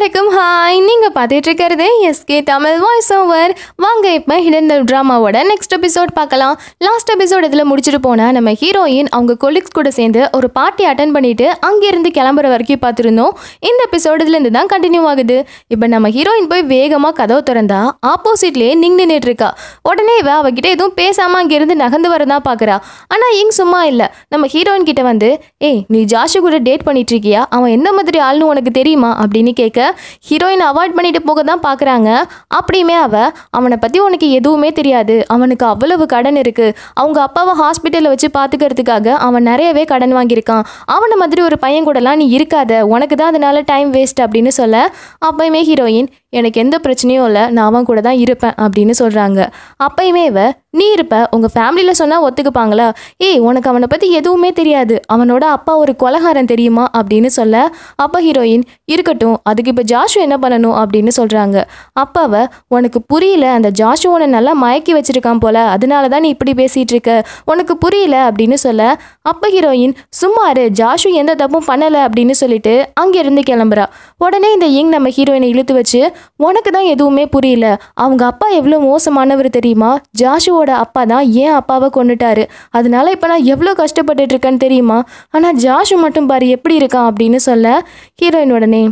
எல்லாருக்கும் ஹாய் நீங்கள் பார்த்துட்டு இருக்கிறது எஸ்கே தமிழ் வாய்ஸ் ஓவர் வாங்க இப்போ ஹிடன் ட்ராமாவோட நெக்ஸ்ட் எபிசோட் பார்க்கலாம் லாஸ்ட் எபிசோட் இதில் முடிச்சுட்டு போனால் நம்ம ஹீரோயின் அவங்க கொலிக்ஸ் கூட சேர்ந்து ஒரு பார்ட்டி அட்டன் பண்ணிட்டு அங்கேருந்து கிளம்புற வரைக்கும் பார்த்துருந்தோம் இந்த எபிசோட் இதுலேருந்து தான் கண்டினியூ ஆகுது இப்போ நம்ம ஹீரோயின் போய் வேகமாக கதவை திறந்தா ஆப்போசிட்லேயே நிங் நின்றுட்டு இருக்கா உடனே இவ அவகிட்ட எதுவும் பேசாமல் அங்கேருந்து நகர்ந்து வரதான் பார்க்குறா ஆனால் இங்க சும்மா இல்லை நம்ம ஹீரோயின் கிட்ட வந்து ஏய் நீ ஜாஷு கூட டேட் பண்ணிட்டு இருக்கியா அவன் எந்த மாதிரி ஆள்னு உனக்கு தெரியுமா அப்படின்னு கேட்க ஹீரோயின் அவாய்ட் பண்ணிட்டு போக தான் பார்க்குறாங்க அப்படியுமே அவள் அவனை பற்றி உனக்கு எதுவுமே தெரியாது அவனுக்கு அவ்வளவு கடன் இருக்குது அவங்க அப்பாவை ஹாஸ்பிட்டலில் வச்சு பார்த்துக்கிறதுக்காக அவன் நிறையவே கடன் வாங்கியிருக்கான் அவனை மாதிரி ஒரு பையன் கூடலாம் நீ இருக்காத உனக்கு தான் அதனால டைம் வேஸ்ட் அப்படின்னு சொல்ல அப்பயுமே ஹீரோயின் எனக்கு எந்த பிரச்சனையும் இல்லை நான் அவன் கூட தான் இருப்பேன் அப்படின்னு சொல்கிறாங்க அப்பயுமே நீ இருப்ப உங்கள் ஃபேமிலியில் சொன்னால் ஒத்துக்குப்பாங்களா ஏய் உனக்கு அவனை பற்றி எதுவுமே தெரியாது அவனோட அப்பா ஒரு கொலகாரம் தெரியுமா அப்படின்னு சொல்ல அப்பா ஹீரோயின் இருக்கட்டும் அதுக்கு இப்போ ஜாஷு என்ன பண்ணணும் அப்படின்னு சொல்கிறாங்க அப்பாவ உனக்கு புரியல அந்த ஜாஷு உன்னை நல்லா மயக்கி வச்சிருக்கான் போல அதனால தான் நீ இப்படி பேசிகிட்டு இருக்க உனக்கு புரியல அப்படின்னு சொல்ல அப்பா ஹீரோயின் சும்மாரு ஜாஷு எந்த தப்பும் பண்ணலை அப்படின்னு சொல்லிட்டு அங்கேருந்து கிளம்புறா உடனே இந்த இங் நம்ம ஹீரோயினை இழுத்து வச்சு உனக்கு தான் எதுவுமே புரியல அவங்க அப்பா எவ்வளோ மோசமானவர் தெரியுமா ஜாஷுவோட அப்பா தான் ஏன் அப்பாவை கொண்டுட்டாரு அதனால இப்போ நான் எவ்வளோ கஷ்டப்பட்டுட்டு இருக்கேன்னு தெரியுமா ஆனால் ஜாஷு மட்டும் பாரு எப்படி இருக்கான் அப்படின்னு சொல்ல ஹீரோயின் உடனே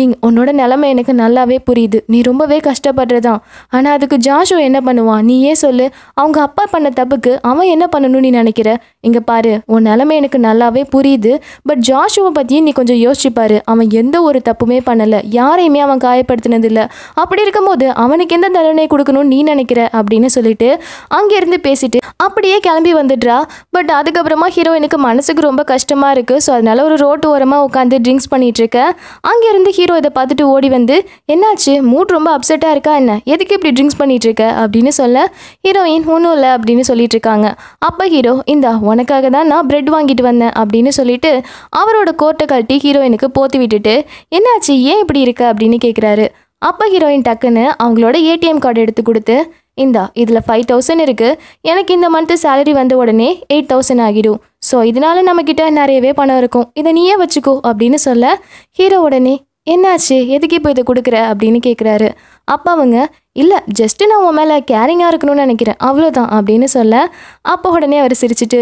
இங் உன்னோட நிலமை எனக்கு நல்லாவே புரியுது நீ ரொம்பவே கஷ்டப்படுறதான் ஆனால் அதுக்கு ஜாஷு என்ன பண்ணுவான் நீ ஏன் சொல்லு அவங்க அப்பா பண்ண தப்புக்கு அவன் என்ன பண்ணணும்னு நீ நினைக்கிற இங்கே பாரு உன் நிலமை எனக்கு நல்லாவே புரியுது பட் ஜாஷுவை பற்றியும் நீ கொஞ்சம் யோசிச்சுப்பாரு அவன் எந்த ஒரு தப்புமே பண்ணலை யாரையுமே அவன் காயப்படுத்தினதில்லை அப்படி இருக்கும்போது அவனுக்கு எந்த தண்டனை கொடுக்கணும்னு நீ நினைக்கிற அப்படின்னு சொல்லிட்டு அங்கேருந்து பேசிட்டு அப்படியே கிளம்பி வந்துடுறா பட் அதுக்கப்புறமா ஹீரோயினுக்கு மனசுக்கு ரொம்ப கஷ்டமாக இருக்குது ஸோ அதனால ஒரு ரோட்டு ஓரமாக உட்காந்து ட்ரிங்க்ஸ் பண்ணிகிட்ருக்க அங்கேருந்து ஹீரோ இதை பார்த்துட்டு ஓடி வந்து என்னாச்சு மூட் ரொம்ப அப்செட்டாக இருக்கா என்ன எதுக்கு இப்படி ட்ரிங்க்ஸ் பண்ணிகிட்ருக்க இருக்க அப்படின்னு சொல்ல ஹீரோயின் ஒன்றும் இல்லை அப்படின்னு சொல்லிட்டு இருக்காங்க அப்போ ஹீரோ இந்த உனக்காக தான் நான் பிரெட் வாங்கிட்டு வந்தேன் அப்படின்னு சொல்லிட்டு அவரோட கோட்டை கழட்டி ஹீரோயினுக்கு போத்தி விட்டுட்டு என்னாச்சு ஏன் இப்படி இருக்க அப்படின்னு கேட்குறாரு அப்போ ஹீரோயின் டக்குன்னு அவங்களோட ஏடிஎம் கார்டு எடுத்து கொடுத்து இந்தா இதில் ஃபைவ் தௌசண்ட் இருக்குது எனக்கு இந்த மந்த்து சேலரி வந்த உடனே எயிட் தௌசண்ட் ஆகிடும் ஸோ இதனால் நம்மக்கிட்ட நிறையவே பணம் இருக்கும் இதை நீயே வச்சுக்கோ அப்படின்னு சொல்ல ஹீரோ உடனே என்னாச்சு எதுக்கு இப்போ இதை கொடுக்குற அப்படின்னு கேட்குறாரு அப்போ அவங்க இல்லை ஜஸ்ட்டு நான் உன் மேலே கேரிங்காக இருக்கணும்னு நினைக்கிறேன் அவ்வளோதான் அப்படின்னு சொல்ல அப்போ உடனே அவர் சிரிச்சுட்டு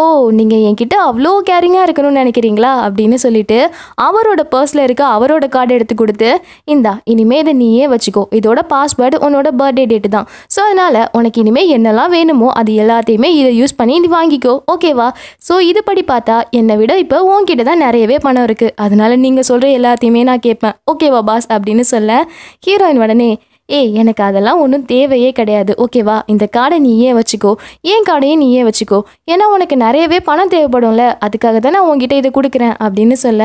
ஓ நீங்கள் என்கிட்ட அவ்வளோ கேரிங்காக இருக்கணும்னு நினைக்கிறீங்களா அப்படின்னு சொல்லிட்டு அவரோட பர்ஸில் இருக்க அவரோட கார்டு எடுத்து கொடுத்து இந்தா இனிமேல் இதை நீயே வச்சுக்கோ இதோட பாஸ்வேர்டு உன்னோட பர்த்டே டேட்டு தான் ஸோ அதனால் உனக்கு இனிமேல் என்னெல்லாம் வேணுமோ அது எல்லாத்தையுமே இதை யூஸ் பண்ணி நீ வாங்கிக்கோ ஓகேவா ஸோ இதுபடி பார்த்தா என்னை விட இப்போ உன்கிட்ட தான் நிறையவே பணம் இருக்குது அதனால் நீங்கள் சொல்கிற எல்லாத்தையுமே நான் கேட்பேன் ஓகேவா பாஸ் அப்படின்னு சொல்ல ஹீரோயின் உடனே ஏய் எனக்கு அதெல்லாம் ஒன்றும் தேவையே கிடையாது ஓகேவா இந்த கார்டை நீயே வச்சுக்கோ ஏன் கார்டையும் நீயே வச்சுக்கோ ஏன்னா உனக்கு நிறையவே பணம் தேவைப்படும்ல அதுக்காக தான் நான் உங்ககிட்ட இதை கொடுக்குறேன் அப்படின்னு சொல்ல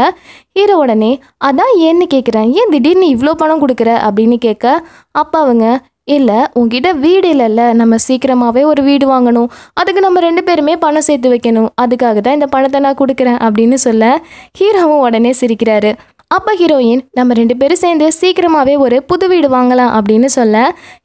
ஹீரோ உடனே அதான் ஏன்னு கேட்குறேன் ஏன் திடீர்னு இவ்வளோ பணம் கொடுக்குற அப்படின்னு கேட்க அப்பா அவங்க இல்லை உங்ககிட்ட வீடு இல்லைல்ல நம்ம சீக்கிரமாகவே ஒரு வீடு வாங்கணும் அதுக்கு நம்ம ரெண்டு பேருமே பணம் சேர்த்து வைக்கணும் அதுக்காக தான் இந்த பணத்தை நான் கொடுக்குறேன் அப்படின்னு சொல்ல ஹீரோவும் உடனே சிரிக்கிறாரு அப்போ ஹீரோயின் நம்ம ரெண்டு பேரும் சேர்ந்து சீக்கிரமாகவே ஒரு புது வீடு வாங்கலாம் அப்படின்னு சொல்ல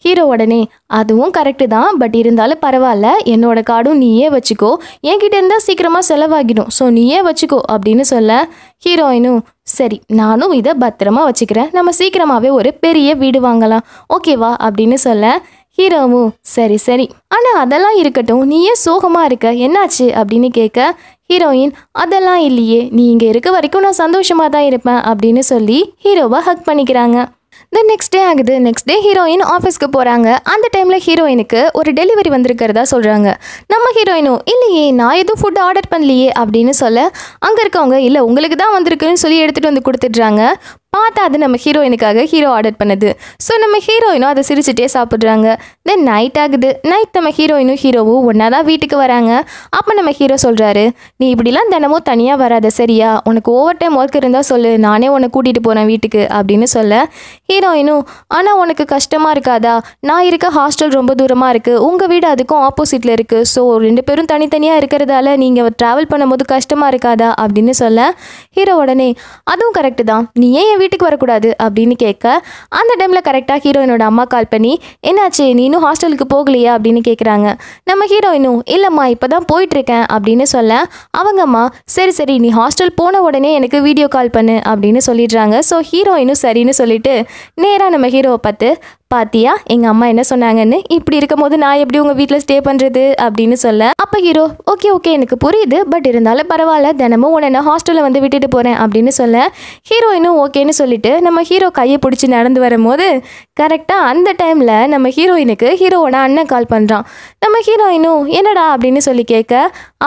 ஹீரோ உடனே அதுவும் கரெக்டு தான் பட் இருந்தாலும் பரவாயில்ல என்னோட கார்டும் நீயே வச்சுக்கோ என்கிட்ட இருந்தால் சீக்கிரமாக செலவாகிடும் ஸோ நீயே வச்சுக்கோ அப்படின்னு சொல்ல ஹீரோயினும் சரி நானும் இதை பத்திரமா வச்சுக்கிறேன் நம்ம சீக்கிரமாகவே ஒரு பெரிய வீடு வாங்கலாம் ஓகேவா அப்படின்னு சொல்ல ஹீரோவும் சரி சரி ஆனால் அதெல்லாம் இருக்கட்டும் நீயே சோகமாக இருக்க என்னாச்சு அப்படின்னு கேட்க ஹீரோயின் அதெல்லாம் இல்லையே நீ இங்கே இருக்க வரைக்கும் நான் சந்தோஷமாக தான் இருப்பேன் அப்படின்னு சொல்லி ஹீரோவை ஹக் பண்ணிக்கிறாங்க தென் நெக்ஸ்ட் டே ஆகுது நெக்ஸ்ட் டே ஹீரோயின் ஆஃபீஸ்க்கு போகிறாங்க அந்த டைமில் ஹீரோயினுக்கு ஒரு டெலிவரி வந்திருக்கிறதா சொல்கிறாங்க நம்ம ஹீரோயினும் இல்லையே நான் எதுவும் ஃபுட் ஆர்டர் பண்ணலையே அப்படின்னு சொல்ல அங்கே இருக்கவங்க இல்லை உங்களுக்கு தான் வந்திருக்குன்னு சொல்லி எடுத்துகிட்டு வந்து கொடுத்துட்றாங்க பார்த்தா அது நம்ம ஹீரோயினுக்காக ஹீரோ ஆர்டர் பண்ணுது ஸோ நம்ம ஹீரோயினும் அதை சிரிச்சுட்டே சாப்பிட்றாங்க தென் நைட் ஆகுது நைட் நம்ம ஹீரோயினும் ஹீரோவும் ஒன்றா தான் வீட்டுக்கு வராங்க அப்போ நம்ம ஹீரோ சொல்கிறாரு நீ இப்படிலாம் தினமும் தனியாக வராத சரியா உனக்கு ஓவர் டைம் ஒர்க் இருந்தால் சொல்லு நானே உன்னை கூட்டிகிட்டு போகிறேன் வீட்டுக்கு அப்படின்னு சொல்ல ஹீரோயினும் ஆனால் உனக்கு கஷ்டமாக இருக்காதா நான் இருக்க ஹாஸ்டல் ரொம்ப தூரமாக இருக்குது உங்கள் வீடு அதுக்கும் ஆப்போசிட்டில் இருக்குது ஸோ ரெண்டு பேரும் தனித்தனியாக இருக்கிறதால நீங்கள் ட்ராவல் பண்ணும்போது கஷ்டமாக இருக்காதா அப்படின்னு சொல்ல ஹீரோ உடனே அதுவும் கரெக்டு தான் நீ ஏன் என் வீட்டுக்கு வரக்கூடாது அப்படின்னு கேட்க அந்த டைமில் கரெக்டாக ஹீரோயினோட அம்மா கால் பண்ணி என்னாச்சு நீ இன்னும் ஹாஸ்டலுக்கு போகலையா அப்படின்னு கேட்குறாங்க நம்ம ஹீரோயினும் இல்லைம்மா இப்போ தான் போயிட்டுருக்கேன் அப்படின்னு சொல்ல அவங்கம்மா சரி சரி நீ ஹாஸ்டல் போன உடனே எனக்கு வீடியோ கால் பண்ணு அப்படின்னு சொல்லிடுறாங்க ஸோ ஹீரோயினும் சரின்னு சொல்லிட்டு நேராக நம்ம ஹீரோவை பார்த்து பாத்தியா எங்கள் அம்மா என்ன சொன்னாங்கன்னு இப்படி இருக்கும்போது நான் எப்படி உங்கள் வீட்டில் ஸ்டே பண்ணுறது அப்படின்னு சொல்ல அப்போ ஹீரோ ஓகே ஓகே எனக்கு புரியுது பட் இருந்தாலும் பரவாயில்ல தினமும் உன்னை நான் ஹாஸ்டலில் வந்து விட்டுட்டு போகிறேன் அப்படின்னு சொல்ல ஹீரோயினும் ஓகேன்னு சொல்லிட்டு நம்ம ஹீரோ கையை பிடிச்சி நடந்து வரும்போது கரெக்டாக அந்த டைமில் நம்ம ஹீரோயினுக்கு ஹீரோவோட அண்ணன் கால் பண்ணுறான் நம்ம ஹீரோயினும் என்னடா அப்படின்னு சொல்லி கேட்க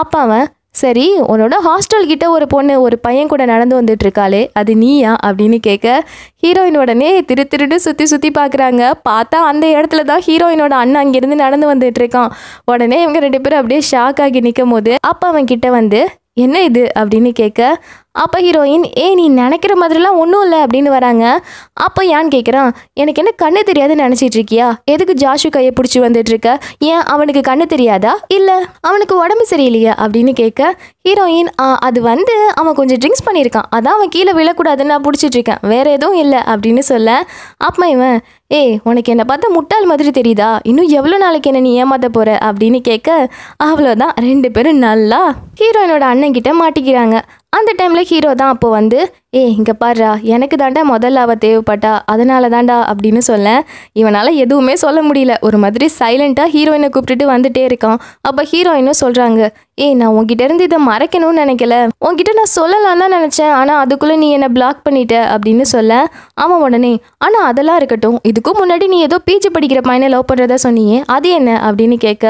அப்பாவன் சரி உன்னோட ஹாஸ்டல் கிட்ட ஒரு பொண்ணு ஒரு பையன் கூட நடந்து வந்துட்டு இருக்காளே அது நீயா அப்படின்னு கேட்க ஹீரோயின் உடனே திரு திருட்டு சுற்றி சுற்றி பார்க்குறாங்க பார்த்தா அந்த இடத்துல தான் ஹீரோயினோட அண்ணன் அங்கேருந்து நடந்து வந்துட்டு இருக்கான் உடனே இவங்க ரெண்டு பேரும் அப்படியே ஷாக் ஆகி நிற்கும் போது அப்போ அவன் கிட்ட வந்து என்ன இது அப்படின்னு கேட்க அப்போ ஹீரோயின் ஏ நீ நினைக்கிற மாதிரிலாம் ஒன்றும் இல்லை அப்படின்னு வராங்க அப்போ ஏன் கேட்குறான் எனக்கு என்ன கண்ணு தெரியாதுன்னு நினச்சிட்டு இருக்கியா எதுக்கு ஜாஷு கையை பிடிச்சி வந்துட்டு இருக்க ஏன் அவனுக்கு கண்ணு தெரியாதா இல்லை அவனுக்கு உடம்பு சரியில்லையா அப்படின்னு கேட்க ஹீரோயின் அது வந்து அவன் கொஞ்சம் ட்ரிங்க்ஸ் பண்ணியிருக்கான் அதான் அவன் கீழே விழக்கூடாதுன்னு நான் பிடிச்சிட்டு இருக்கேன் வேற எதுவும் இல்லை அப்படின்னு சொல்ல அப்போ இவன் ஏய் உனக்கு என்னை பார்த்தா முட்டாள் மாதிரி தெரியுதா இன்னும் எவ்வளோ நாளைக்கு என்ன நீ ஏமாத்த போகிற அப்படின்னு கேட்க அவ்வளோதான் ரெண்டு பேரும் நல்லா ஹீரோயினோட அண்ணன் கிட்ட மாட்டிக்கிறாங்க அந்த டைமில் ஹீரோ தான் அப்போது வந்து ஏ இங்கே பாடுறா எனக்கு தாண்டா முதல்ல அவள் தேவைப்பட்டா அதனால தாண்டா அப்படின்னு சொல்ல இவனால் எதுவுமே சொல்ல முடியல ஒரு மாதிரி சைலண்ட்டாக ஹீரோயினை கூப்பிட்டுட்டு வந்துட்டே இருக்கான் அப்போ ஹீரோயினும் சொல்கிறாங்க ஏ நான் உங்ககிட்ட இருந்து இதை மறைக்கணும்னு நினைக்கல உங்ககிட்ட நான் சொல்லலாம் தான் நினச்சேன் ஆனால் அதுக்குள்ளே நீ என்னை பிளாக் பண்ணிட்ட அப்படின்னு சொல்ல ஆமாம் உடனே ஆனால் அதெல்லாம் இருக்கட்டும் இதுக்கும் முன்னாடி நீ ஏதோ பீச்சு படிக்கிற பையனை லவ் பண்ணுறதா சொன்னியே அது என்ன அப்படின்னு கேட்க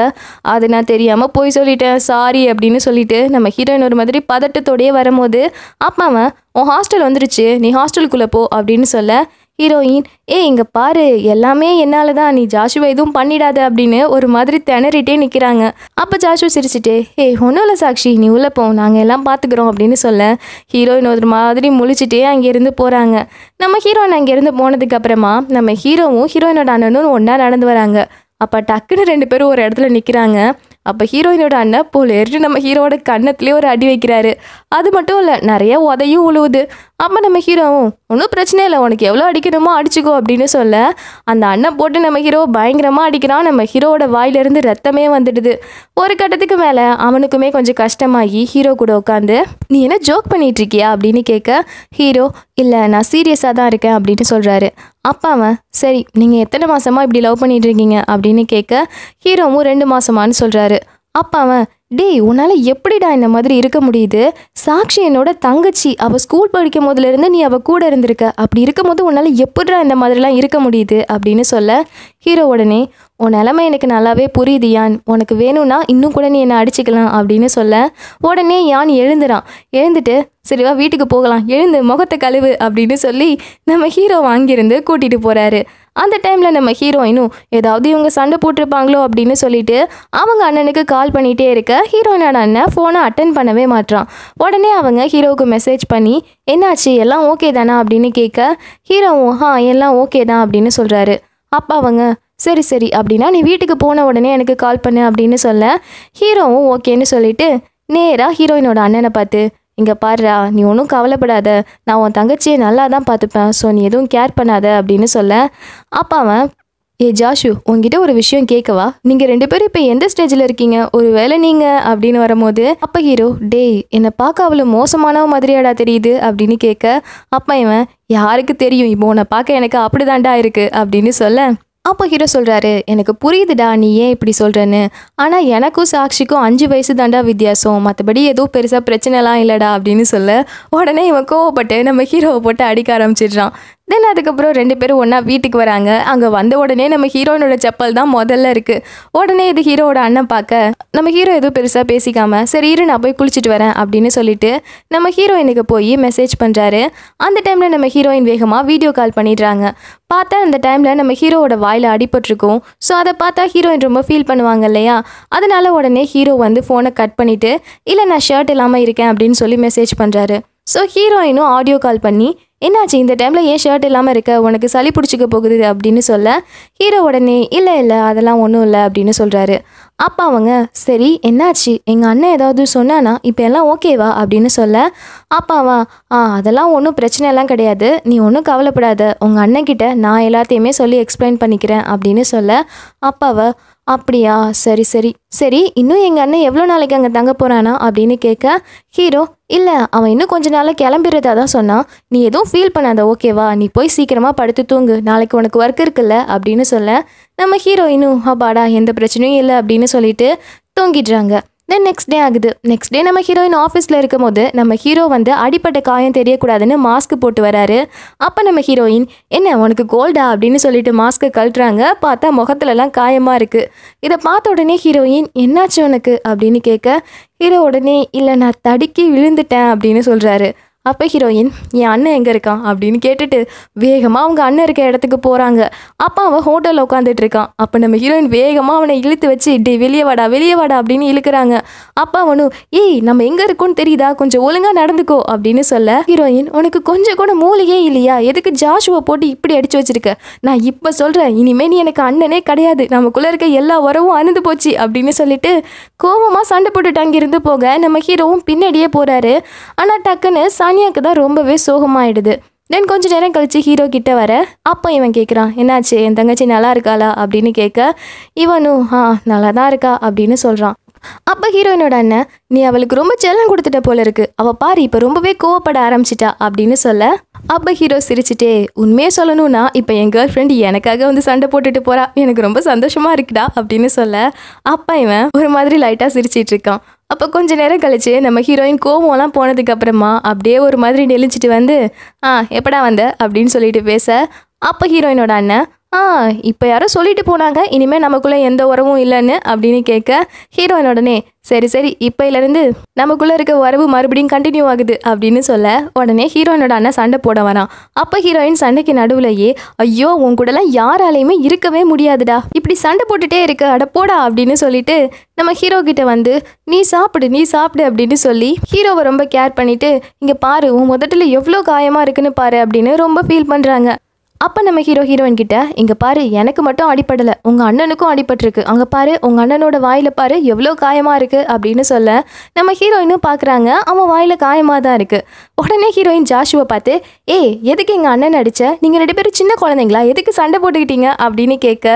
அது நான் தெரியாமல் போய் சொல்லிட்டேன் சாரி அப்படின்னு சொல்லிட்டு நம்ம ஹீரோயின் ஒரு மாதிரி பதட்டத்தோடையே வரும்போது அப்பாவன் உன் ஹாஸ்டல் வந்துருச்சு நீ ஹாஸ்டலுக்குள்ளே போ அப்படின்னு சொல்ல ஹீரோயின் ஏ இங்கே பாரு எல்லாமே என்னால் தான் நீ ஜாஷுவை எதுவும் பண்ணிடாத அப்படின்னு ஒரு மாதிரி திணறிட்டே நிற்கிறாங்க அப்போ ஜாஷு சிரிச்சுட்டு ஏய் ஒன்றும் இல்லை சாக்ஷி நீ உள்ளே போ நாங்கள் எல்லாம் பார்த்துக்குறோம் அப்படின்னு சொல்ல ஹீரோயின் ஒரு மாதிரி முழிச்சிட்டே அங்கேருந்து போகிறாங்க நம்ம ஹீரோயின் அங்கேருந்து போனதுக்கப்புறமா நம்ம ஹீரோவும் ஹீரோயினோட அண்ணனும் ஒன்றா நடந்து வராங்க அப்போ டக்குன்னு ரெண்டு பேரும் ஒரு இடத்துல நிற்கிறாங்க அப்போ ஹீரோயினோட அண்ணன் புலேர்னு நம்ம ஹீரோட கன்னத்துலேயே ஒரு அடி வைக்கிறாரு அது மட்டும் இல்லை நிறைய உதையும் உழுவுது அப்போ நம்ம ஹீரோவும் ஒன்றும் பிரச்சனை இல்லை உனக்கு எவ்வளோ அடிக்கணுமோ அடிச்சுக்கோ அப்படின்னு சொல்ல அந்த அண்ணன் போட்டு நம்ம ஹீரோ பயங்கரமாக அடிக்கிறான் நம்ம ஹீரோவோட வாயிலிருந்து ரத்தமே வந்துடுது ஒரு கட்டத்துக்கு மேலே அவனுக்குமே கொஞ்சம் கஷ்டமாகி ஹீரோ கூட உட்காந்து நீ என்ன ஜோக் பண்ணிகிட்ருக்கியா அப்படின்னு கேட்க ஹீரோ இல்லை நான் சீரியஸாக தான் இருக்கேன் அப்படின்னு சொல்கிறாரு அப்பாவன் சரி நீங்கள் எத்தனை மாதமாக இப்படி லவ் பண்ணிகிட்டு இருக்கீங்க அப்படின்னு கேட்க ஹீரோவும் ரெண்டு மாதமானு சொல்கிறாரு அப்பாவன் டேய் உன்னால் எப்படிடா இந்த மாதிரி இருக்க முடியுது சாக்ஷி என்னோட தங்கச்சி அவள் ஸ்கூல் படிக்கும் போதுலேருந்து நீ அவள் கூட இருந்திருக்க அப்படி இருக்கும் போது உன்னால் எப்படிடா இந்த மாதிரிலாம் இருக்க முடியுது அப்படின்னு சொல்ல ஹீரோ உடனே உன் நிலமை எனக்கு நல்லாவே புரியுது யான் உனக்கு வேணும்னா இன்னும் கூட நீ என்னை அடிச்சுக்கலாம் அப்படின்னு சொல்ல உடனே யான் எழுந்துறான் எழுந்துட்டு சரிவா வீட்டுக்கு போகலாம் எழுந்து முகத்தை கழுவு அப்படின்னு சொல்லி நம்ம ஹீரோ வாங்கியிருந்து கூட்டிகிட்டு போகிறாரு அந்த டைமில் நம்ம ஹீரோயினும் ஏதாவது இவங்க சண்டை போட்டிருப்பாங்களோ அப்படின்னு சொல்லிட்டு அவங்க அண்ணனுக்கு கால் பண்ணிகிட்டே இருக்க ஹீரோயினோட அண்ணன் ஃபோனை அட்டன் பண்ணவே மாட்டான் உடனே அவங்க ஹீரோவுக்கு மெசேஜ் பண்ணி என்னாச்சு எல்லாம் ஓகே தானா அப்படின்னு கேட்க ஹீரோவும் ஹா எல்லாம் ஓகே தான் அப்படின்னு சொல்கிறாரு அப்பா அவங்க சரி சரி அப்படின்னா நீ வீட்டுக்கு போன உடனே எனக்கு கால் பண்ணு அப்படின்னு சொல்ல ஹீரோவும் ஓகேன்னு சொல்லிட்டு நேராக ஹீரோயினோட அண்ணனை பார்த்து இங்கே பாருடா நீ ஒன்றும் கவலைப்படாத நான் உன் தங்கச்சியை நல்லா தான் பார்த்துப்பேன் ஸோ நீ எதுவும் கேர் பண்ணாத அப்படின்னு சொல்ல அப்போ அவன் ஏ ஜாஷு உங்ககிட்ட ஒரு விஷயம் கேட்கவா நீங்கள் ரெண்டு பேரும் இப்போ எந்த ஸ்டேஜில் இருக்கீங்க ஒரு வேலை நீங்கள் அப்படின்னு வரும்போது அப்போ ஹீரோ டேய் என்னை பார்க்க அவ்வளோ மோசமான மாதிரியாடா தெரியுது அப்படின்னு கேட்க அப்போ இவன் யாருக்கு தெரியும் இப்போ உன்னை பார்க்க எனக்கு அப்படிதாண்டா இருக்குது அப்படின்னு சொல்ல அப்போ ஹீரோ சொல்கிறாரு எனக்கு புரியுதுடா நீ ஏன் இப்படி சொல்கிறேன்னு ஆனால் எனக்கும் சாட்சிக்கும் அஞ்சு வயசு தாண்டா வித்தியாசம் மற்றபடி எதுவும் பெருசாக பிரச்சனைலாம் இல்லைடா அப்படின்னு சொல்ல உடனே இவன் கோவப்பட்டு நம்ம ஹீரோவை போட்டு அடிக்க ஆரம்பிச்சிடுறான் தென் அதுக்கப்புறம் ரெண்டு பேரும் ஒன்றா வீட்டுக்கு வராங்க அங்கே வந்த உடனே நம்ம ஹீரோயினோட செப்பல் தான் முதல்ல இருக்குது உடனே இது ஹீரோவோட அண்ணன் பார்க்க நம்ம ஹீரோ எதுவும் பெருசாக பேசிக்காம சரி இரு நான் போய் குளிச்சுட்டு வரேன் அப்படின்னு சொல்லிட்டு நம்ம ஹீரோயினுக்கு போய் மெசேஜ் பண்ணுறாரு அந்த டைமில் நம்ம ஹீரோயின் வேகமாக வீடியோ கால் பண்ணிடுறாங்க பார்த்தா அந்த டைமில் நம்ம ஹீரோவோட வாயில் அடிபட்டிருக்கும் ஸோ அதை பார்த்தா ஹீரோயின் ரொம்ப ஃபீல் பண்ணுவாங்க இல்லையா அதனால் உடனே ஹீரோ வந்து ஃபோனை கட் பண்ணிவிட்டு இல்லை நான் ஷர்ட் இல்லாமல் இருக்கேன் அப்படின்னு சொல்லி மெசேஜ் பண்ணுறாரு ஸோ ஹீரோயினும் ஆடியோ கால் பண்ணி என்னாச்சு இந்த டைமில் ஏன் ஷர்ட் இல்லாமல் இருக்க உனக்கு சளி பிடிச்சிக்க போகுது அப்படின்னு சொல்ல ஹீரோ உடனே இல்லை இல்லை அதெல்லாம் ஒன்றும் இல்லை அப்படின்னு சொல்கிறாரு அப்பா அவங்க சரி என்னாச்சு எங்கள் அண்ணன் ஏதாவது சொன்னானா இப்போ எல்லாம் ஓகேவா அப்படின்னு சொல்ல அப்பாவா ஆ அதெல்லாம் ஒன்றும் பிரச்சனை எல்லாம் கிடையாது நீ ஒன்றும் கவலைப்படாத உங்கள் அண்ணன்கிட்ட நான் எல்லாத்தையுமே சொல்லி எக்ஸ்பிளைன் பண்ணிக்கிறேன் அப்படின்னு சொல்ல அப்பாவை அப்படியா சரி சரி சரி இன்னும் எங்கள் அண்ணன் எவ்வளோ நாளைக்கு அங்கே தங்க போகிறானா அப்படின்னு கேட்க ஹீரோ இல்லை அவன் இன்னும் கொஞ்ச நாளாக கிளம்பிடுறதா தான் சொன்னான் நீ எதுவும் ஃபீல் பண்ணாத ஓகேவா நீ போய் சீக்கிரமாக படுத்து தூங்கு நாளைக்கு உனக்கு ஒர்க் இருக்குல்ல அப்படின்னு சொல்ல நம்ம ஹீரோயினும் அப்பாடா எந்த பிரச்சனையும் இல்லை அப்படின்னு சொல்லிட்டு தூங்கிடுறாங்க தென் நெக்ஸ்ட் டே ஆகுது நெக்ஸ்ட் டே நம்ம ஹீரோயின் ஆஃபீஸில் இருக்கும் போது நம்ம ஹீரோ வந்து அடிப்பட்ட காயம் தெரியக்கூடாதுன்னு மாஸ்க் போட்டு வராரு அப்போ நம்ம ஹீரோயின் என்ன உனக்கு கோல்டா அப்படின்னு சொல்லிட்டு மாஸ்க்கை கழட்டுறாங்க பார்த்தா முகத்துலலாம் காயமாக இருக்குது இதை பார்த்த உடனே ஹீரோயின் என்னாச்சு உனக்கு அப்படின்னு கேட்க இதை உடனே இல்லை நான் தடுக்கி விழுந்துட்டேன் அப்படின்னு சொல்கிறாரு அப்போ ஹீரோயின் என் அண்ணன் எங்கே இருக்கான் அப்படின்னு கேட்டுட்டு வேகமாக அவங்க அண்ணன் இருக்க இடத்துக்கு போகிறாங்க அப்போ அவன் ஹோட்டலில் உட்காந்துட்டு இருக்கான் அப்போ நம்ம ஹீரோயின் வேகமாக அவனை இழுத்து வச்சு டே வெளியே வாடா வெளியே வாடா அப்படின்னு இழுக்கிறாங்க அப்பா அவனும் ஏய் நம்ம எங்கே இருக்கோன்னு தெரியுதா கொஞ்சம் ஒழுங்காக நடந்துக்கோ அப்படின்னு சொல்ல ஹீரோயின் உனக்கு கொஞ்சம் கூட மூலையே இல்லையா எதுக்கு ஜாஷுவை போட்டு இப்படி அடித்து வச்சிருக்க நான் இப்போ சொல்கிறேன் இனிமேல் நீ எனக்கு அண்ணனே கிடையாது நமக்குள்ளே இருக்க எல்லா உறவும் அணுந்து போச்சு அப்படின்னு சொல்லிட்டு கோபமாக சண்டை போட்டுட்டு அங்கிருந்து போக நம்ம ஹீரோவும் பின்னாடியே போகிறாரு ஆனால் டக்குன்னு சன் சன்யாக்கு தான் ரொம்பவே சோகமாயிடுது தென் கொஞ்ச நேரம் கழித்து ஹீரோ கிட்டே வர அப்போ இவன் கேட்குறான் என்னாச்சு என் தங்கச்சி நல்லா இருக்காளா அப்படின்னு கேட்க இவனும் ஆ நல்லா தான் இருக்கா அப்படின்னு சொல்கிறான் அப்போ ஹீரோயினோட அண்ணன் நீ அவளுக்கு ரொம்ப செல்லம் கொடுத்துட்ட போல இருக்கு அவள் பாரு இப்போ ரொம்பவே கோவப்பட ஆரம்பிச்சிட்டா அப்படின்னு சொல்ல அப்போ ஹீரோ சிரிச்சிட்டே உண்மையை சொல்லணும்னா இப்போ என் கேர்ள் ஃப்ரெண்ட் எனக்காக வந்து சண்டை போட்டுட்டு போகிறா எனக்கு ரொம்ப சந்தோஷமா இருக்குடா அப்படின்னு சொல்ல அப்பா இவன் ஒரு மாதிரி லைட்டாக சிரிச்சிட்டு இருக்கான் அப்போ கொஞ்ச நேரம் கழிச்சு நம்ம ஹீரோயின் கோவம்லாம் போனதுக்கு அப்புறமா அப்படியே ஒரு மாதிரி நெளிச்சிட்டு வந்து ஆ எப்படா வந்த அப்படின்னு சொல்லிட்டு பேச அப்போ ஹீரோயினோட அண்ணன் ஆ இப்போ யாரோ சொல்லிட்டு போனாங்க இனிமேல் நமக்குள்ளே எந்த உறவும் இல்லைன்னு அப்படின்னு கேட்க ஹீரோயின் உடனே சரி சரி இப்போலேருந்து நமக்குள்ளே இருக்க உறவு மறுபடியும் கண்டினியூ ஆகுது அப்படின்னு சொல்ல உடனே ஹீரோயினோட அண்ணன் சண்டை போட வரான் அப்போ ஹீரோயின் சண்டைக்கு நடுவுலையே ஐயோ உன் கூடலாம் யாராலையுமே இருக்கவே முடியாதுடா இப்படி சண்டை போட்டுட்டே இருக்க அட போடா அப்படின்னு சொல்லிட்டு நம்ம ஹீரோ கிட்ட வந்து நீ சாப்பிடு நீ சாப்பிடு அப்படின்னு சொல்லி ஹீரோவை ரொம்ப கேர் பண்ணிவிட்டு இங்கே பாரு உன் முதட்டில் எவ்வளோ காயமாக இருக்குன்னு பாரு அப்படின்னு ரொம்ப ஃபீல் பண்ணுறாங்க அப்போ நம்ம ஹீரோ ஹீரோயின் கிட்ட இங்கே பாரு எனக்கு மட்டும் அடிப்படலை உங்கள் அண்ணனுக்கும் அடிபட்டிருக்கு அங்கே பாரு உங்கள் அண்ணனோட வாயில் பாரு எவ்வளோ காயமாக இருக்குது அப்படின்னு சொல்ல நம்ம ஹீரோயினும் பார்க்குறாங்க அவன் வாயில் காயமாக தான் இருக்குது உடனே ஹீரோயின் ஜாஷுவை பார்த்து ஏ எதுக்கு எங்கள் அண்ணன் அடித்த நீங்கள் ரெண்டு பேரும் சின்ன குழந்தைங்களா எதுக்கு சண்டை போட்டுக்கிட்டீங்க அப்படின்னு கேட்க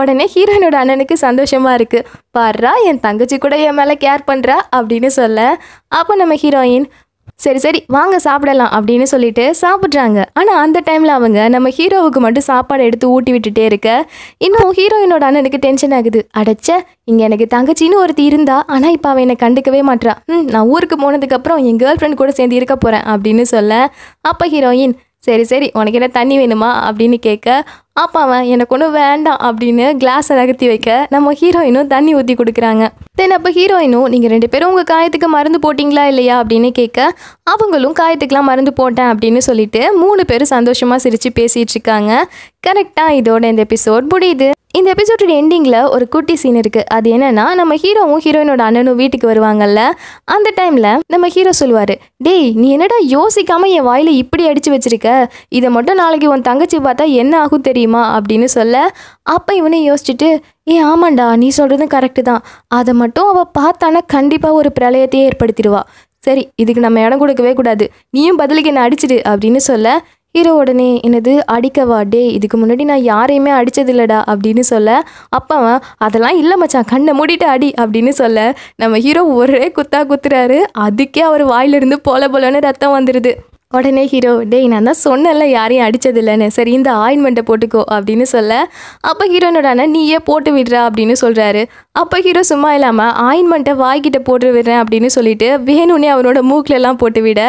உடனே ஹீரோயினோட அண்ணனுக்கு சந்தோஷமாக இருக்குது பாரு என் தங்கச்சி கூட என் மேலே கேர் பண்ணுறா அப்படின்னு சொல்ல அப்போ நம்ம ஹீரோயின் சரி சரி வாங்க சாப்பிடலாம் அப்படின்னு சொல்லிட்டு சாப்பிட்றாங்க ஆனால் அந்த டைமில் அவங்க நம்ம ஹீரோவுக்கு மட்டும் சாப்பாடு எடுத்து ஊட்டி விட்டுட்டே இருக்க இன்னும் ஹீரோயினோட அண்ணனுக்கு டென்ஷன் ஆகுது அடைச்ச இங்கே எனக்கு தங்கச்சின்னு ஒருத்தி இருந்தா ஆனால் இப்போ அவன் என்னை கண்டுக்கவே மாட்டான் ம் நான் ஊருக்கு போனதுக்கப்புறம் என் கேர்ள் ஃப்ரெண்ட் கூட சேர்ந்து இருக்க போகிறேன் அப்படின்னு சொல்ல அப்போ ஹீரோயின் சரி சரி உனக்கு என்ன தண்ணி வேணுமா அப்படின்னு கேட்க அப்பா அவன் எனக்கு ஒன்றும் வேண்டாம் அப்படின்னு கிளாஸை நகர்த்தி வைக்க நம்ம ஹீரோயினும் தண்ணி ஊற்றி கொடுக்குறாங்க தென் அப்போ ஹீரோயினும் நீங்கள் ரெண்டு பேரும் உங்கள் காயத்துக்கு மருந்து போட்டிங்களா இல்லையா அப்படின்னு கேட்க அவங்களும் காயத்துக்கெலாம் மருந்து போட்டேன் அப்படின்னு சொல்லிட்டு மூணு பேரும் சந்தோஷமாக சிரித்து பேசிகிட்டு இருக்காங்க கரெக்டாக இதோட இந்த எபிசோட் முடியுது இந்த எபிசோடோட எண்டிங்கில் ஒரு குட்டி சீன் இருக்குது அது என்னென்னா நம்ம ஹீரோவும் ஹீரோயினோட அண்ணனும் வீட்டுக்கு வருவாங்கல்ல அந்த டைமில் நம்ம ஹீரோ சொல்லுவார் டேய் நீ என்னடா யோசிக்காமல் என் வாயில் இப்படி அடித்து வச்சுருக்க இதை மட்டும் நாளைக்கு உன் தங்கச்சி பார்த்தா என்ன ஆகும் தெரியுமா அப்படின்னு சொல்ல அப்போ இவனே யோசிச்சுட்டு ஏ ஆமாண்டா நீ சொல்கிறதும் கரெக்டு தான் அதை மட்டும் அவள் பார்த்தானா கண்டிப்பாக ஒரு பிரளயத்தையே ஏற்படுத்திடுவா சரி இதுக்கு நம்ம இடம் கொடுக்கவே கூடாது நீயும் பதிலுக்கு என்ன அடிச்சிடு அப்படின்னு சொல்ல ஹீரோ உடனே என்னது அடிக்கவா டே இதுக்கு முன்னாடி நான் யாரையுமே அடித்ததில்லடா அப்படின்னு சொல்ல அப்போ அதெல்லாம் இல்லை மச்சான் கண்ணை மூடிட்டு அடி அப்படின்னு சொல்ல நம்ம ஹீரோ ஒரே குத்தா குத்துறாரு அதுக்கே அவர் வாயிலிருந்து போல போலன்னு ரத்தம் வந்துடுது உடனே ஹீரோ டேய் நான் தான் சொன்னல யாரையும் இல்லைன்னு சரி இந்த ஆயின்மெண்ட்டை போட்டுக்கோ அப்படின்னு சொல்ல அப்போ ஹீரோனோட அண்ணன் நீயே போட்டு விடுறா அப்படின்னு சொல்கிறாரு அப்போ ஹீரோ சும்மா இல்லாமல் ஆயின்மெண்ட்டை வாய்கிட்ட போட்டு விடுறேன் அப்படின்னு சொல்லிட்டு வேணுன்னே அவனோட மூக்கிலெல்லாம் போட்டு விட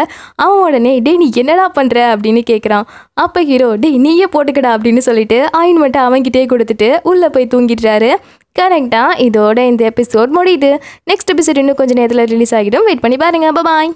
அவன் உடனே டேய் நீ என்னடா பண்ணுற அப்படின்னு கேட்குறான் அப்போ ஹீரோ டேய் நீயே போட்டுக்கடா அப்படின்னு சொல்லிட்டு ஆயின்மெண்ட்டை அவன்கிட்டே கொடுத்துட்டு உள்ளே போய் தூங்கிடுறாரு கரெக்டாக இதோட இந்த எபிசோட் முடியுது நெக்ஸ்ட் எபிசோட் இன்னும் கொஞ்சம் நேரத்தில் ரிலீஸ் ஆகிடும் வெயிட் பண்ணி பாருங்கள் பாய்